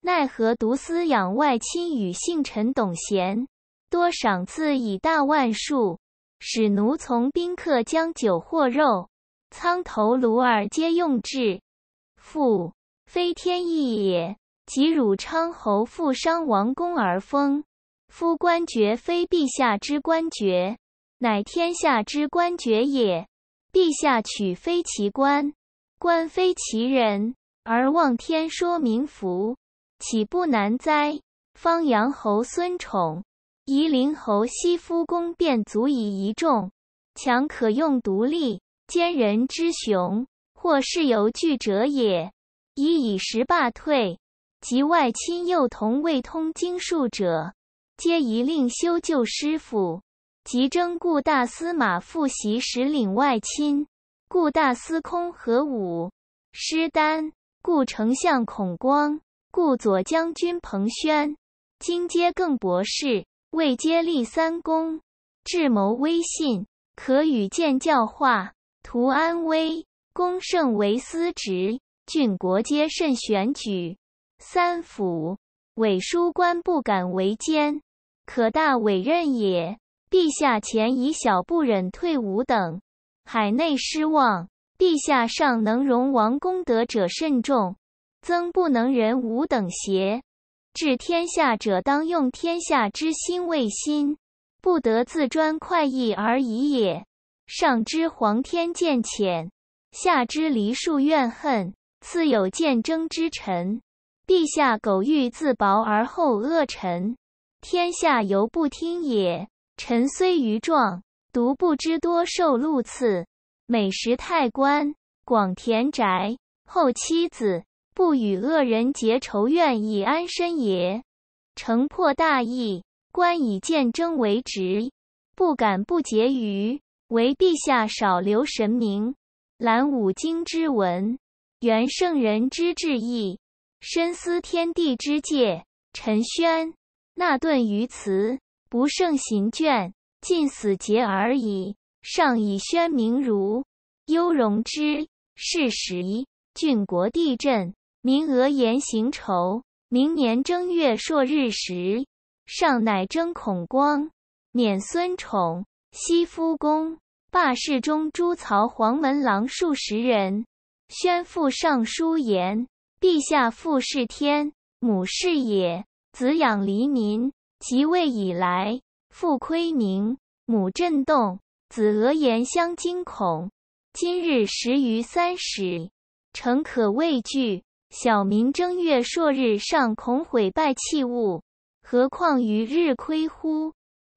奈何独私养外亲与幸臣董贤，多赏赐以大万数，使奴从宾客将酒或肉，苍头卢儿皆用之。父，非天意也。其汝昌侯富商王公而封，夫官爵非陛下之官爵，乃天下之官爵也。陛下取非其官，官非其人，而望天说民福，岂不难哉？方阳侯孙宠、夷陵侯西夫公，便足以一众，强可用独立，坚人之雄，或是由惧者也。以以时罢退。及外亲幼童未通经术者，皆宜令修旧师傅。及征故大司马复习时领外亲，故大司空何武、师丹，故丞相孔光、故左将军彭宣，今皆更博士，未皆立三公。智谋威信，可与见教化，图安危。公圣为司职，郡国皆甚选举。三府、委书官不敢为奸，可大委任也。陛下前以小不忍退吾等，海内失望。陛下尚能容王功德者甚众，曾不能忍吾等邪？治天下者当用天下之心为心，不得自专快意而已也。上知皇天见浅，下知黎庶怨恨，自有见争之臣。陛下苟欲自保而后恶臣，天下犹不听也。臣虽愚壮，独不知多受禄赐，美食太官，广田宅，厚妻子，不与恶人结仇怨以安身也。城破大义，官以见争为职，不敢不结余。唯陛下少留神明，览五经之文，元圣人之志意。深思天地之界，陈宣那顿于词，不胜行卷，尽死节而已。上以宣明儒，优容之。是时，郡国地震，民俄言行愁。明年正月朔日时，上乃征孔光、免孙宠、西夫公，罢市中、诸曹黄门郎数十人。宣父上书言。陛下父是天，母是也，子养黎民。即位以来，父亏明，母震动，子俄言相惊恐。今日时余三始，诚可畏惧。小民正月朔日上，恐毁败器物，何况于日亏乎？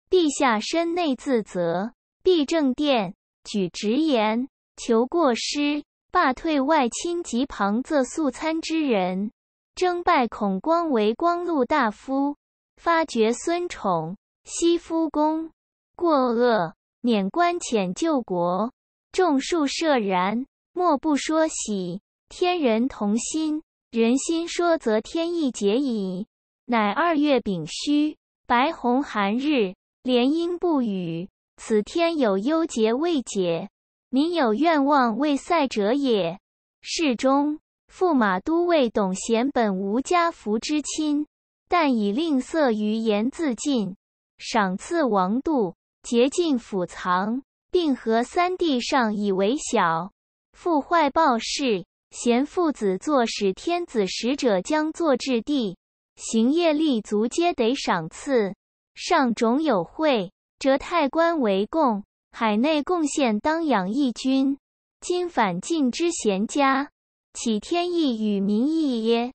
陛下身内自责，必正殿，举直言，求过失。罢退外亲及旁侧素参之人，征拜孔光为光禄大夫，发觉孙宠、西夫公过恶，免官遣救国，众数涉然，莫不说喜。天人同心，人心说则天意结矣。乃二月丙戌，白虹寒日，连阴不雨，此天有忧结未解。民有愿望为塞者也。侍中、驸马都尉董贤本无家福之亲，但以吝啬于言自尽。赏赐王度竭尽府藏，并和三帝上以为小。父坏报事，贤父子坐使天子使者将坐至地。行业立足，皆得赏赐。上种有惠，折太官为供。海内贡献当养义军，今反晋之贤家，岂天意与民意耶？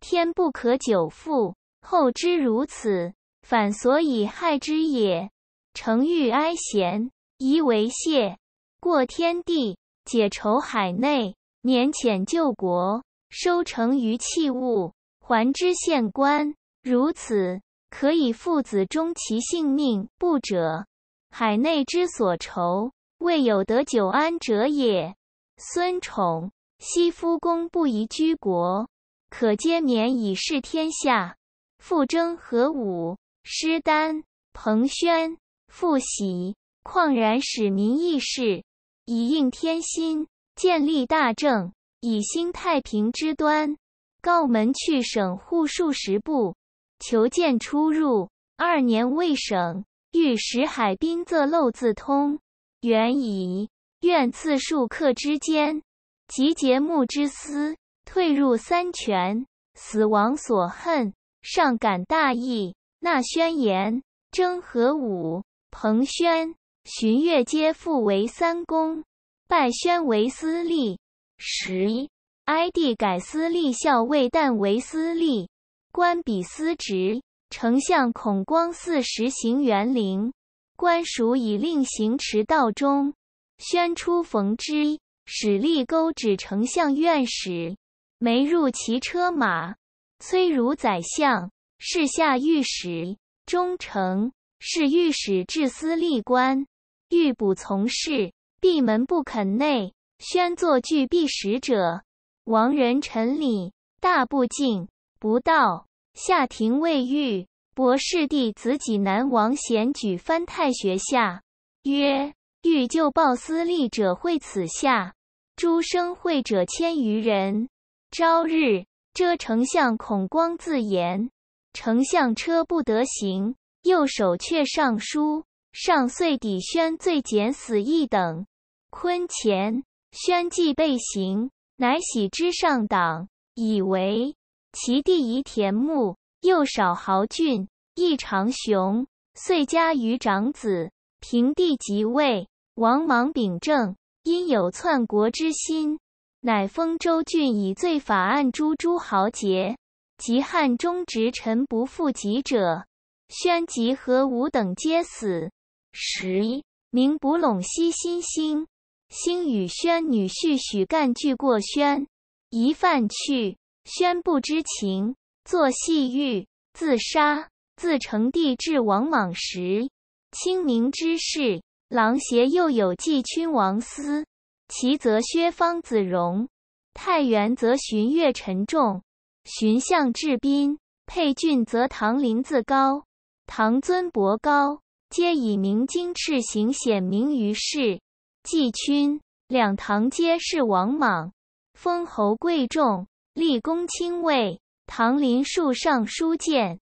天不可久负，后之如此，反所以害之也。诚欲哀贤，宜为谢，过天地，解愁海内，免遣救国，收成余器物，还之县官。如此，可以父子终其性命，不者。海内之所愁，未有得久安者也。孙宠、西夫公不宜居国，可皆免以示天下。复征、何武、师丹、彭宣、傅喜，旷然使民易事，以应天心，建立大政，以兴太平之端。告门去省户数十步，求见出入，二年未省。欲使海滨则漏自通，原以愿次数客之间，集节目之思，退入三泉，死亡所恨，上感大义。那宣言征和武、彭宣、荀悦，皆复为三公，拜宣为司隶。十哀帝改司隶校尉，但为司隶，官比司职。丞相孔光四实行园林，官署以令行驰道中，宣出逢之，使立钩指丞相院史，没入其车马。崔如宰相，是下御史，忠诚是御史治司吏官，欲补从事，闭门不肯内。宣作拒避使者，王仁陈礼大不敬，不道。下庭未愈，博士弟子济南王显举翻太学下曰：“欲救暴私利者，会此下诸生会者千余人。”朝日，遮丞相孔光自言，丞相车不得行，右手却上书，上遂抵宣罪减死一等。坤前宣既被刑，乃喜之上党，以为。其弟宜田牧幼少豪俊，亦长雄，遂家于长子。平帝即位，王莽秉政，因有篡国之心，乃封周郡以罪法案诸诸豪杰及汉中直臣不附及者。宣及和武等皆死。十一，名卜陇西新兴。兴与宣女婿许干俱过宣，疑犯去。宣布知情，作戏欲自杀。自成帝至王莽时，清明之事，琅邪又有季君王思，其则薛方子荣，太原则荀悦、陈重，荀向、志彬，沛郡则唐林、子高、唐尊、伯高，皆以明经赤行显明于世。季君两唐皆是王莽，封侯贵重。立公卿位，唐林树尚书谏，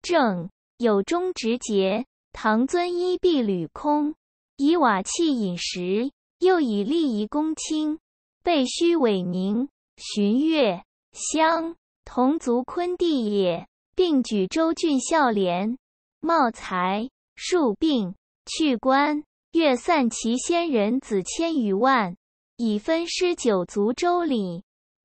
正有忠直节。唐尊衣壁履空，以瓦器饮食，又以利仪公卿，被虚伪名。寻月乡同族昆弟也，并举州郡孝廉。茂才数病，去官。月散其先人子千余万，以分施九族周礼。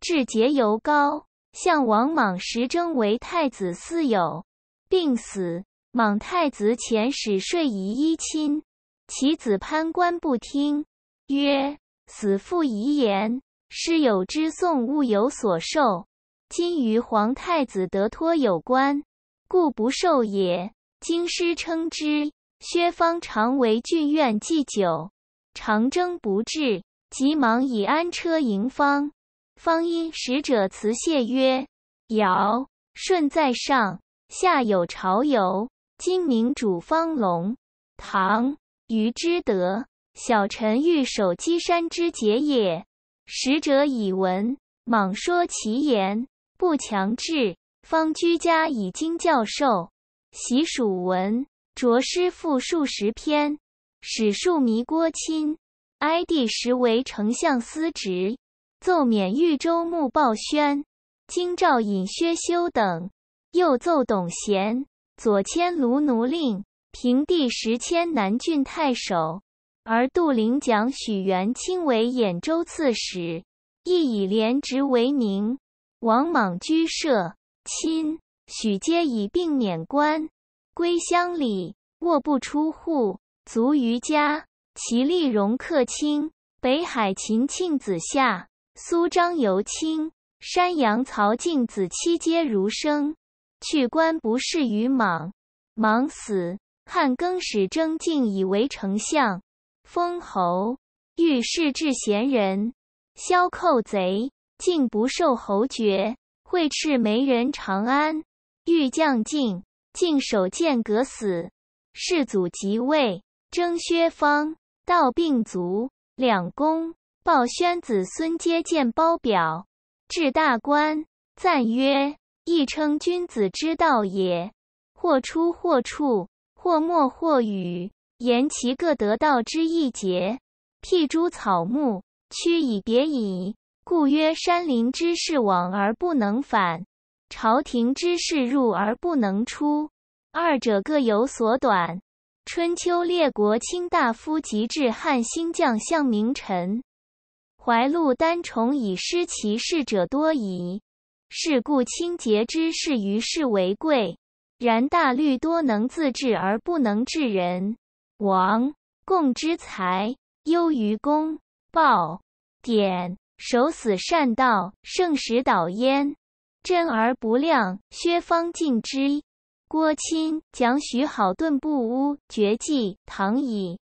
至节尤高，向王莽时征为太子嗣友，病死。莽太子遣使税遗遗亲，其子潘官不听，曰：“死父遗言，师友之送，勿有所受。今与皇太子得托有关，故不受也。”京师称之。薛方常为郡院祭酒，长征不至，急忙以安车迎方。方因使者辞谢曰：“尧、舜在上，下有朝游，今明主方隆，唐虞之德，小臣欲守稽山之节也。使者以闻。莽说其言，不强制。方居家以经教授，习属文，着诗赋数十篇。史数迷郭钦，哀帝时为丞相司职。奏免豫州牧鲍宣、京兆尹薛修等，又奏董贤左迁卢奴令，平地时迁南郡太守。而杜陵蒋许元清为兖州刺史，亦以廉职为名。王莽居舍，亲许皆以病免官，归乡里，卧不出户，足于家。其利荣客卿，北海秦庆子夏。苏张尤清山阳曹静子期皆儒生，去官不仕于莽。莽死，汉更始征晋以为丞相，封侯。御史至贤人，萧寇贼。晋不受侯爵，会斥媒人长安，欲将晋，晋守剑阁死。世祖即位，征薛方，道并卒，两公。鲍宣子孙皆见褒表，至大官，赞曰：“亦称君子之道也。”或出或处，或没、或与，言其各得道之一节。辟诸草木，屈以别矣。故曰：山林之事往而不能返，朝廷之事入而不能出。二者各有所短。春秋列国卿大夫，及至汉兴，将相名臣。怀露单重以失其事者多矣，是故清洁之士于世为贵。然大律多能自治而不能治人。王贡之才优于公豹。典守死善道圣时导焉真而不亮薛方敬之郭钦讲许好顿不污绝迹唐矣。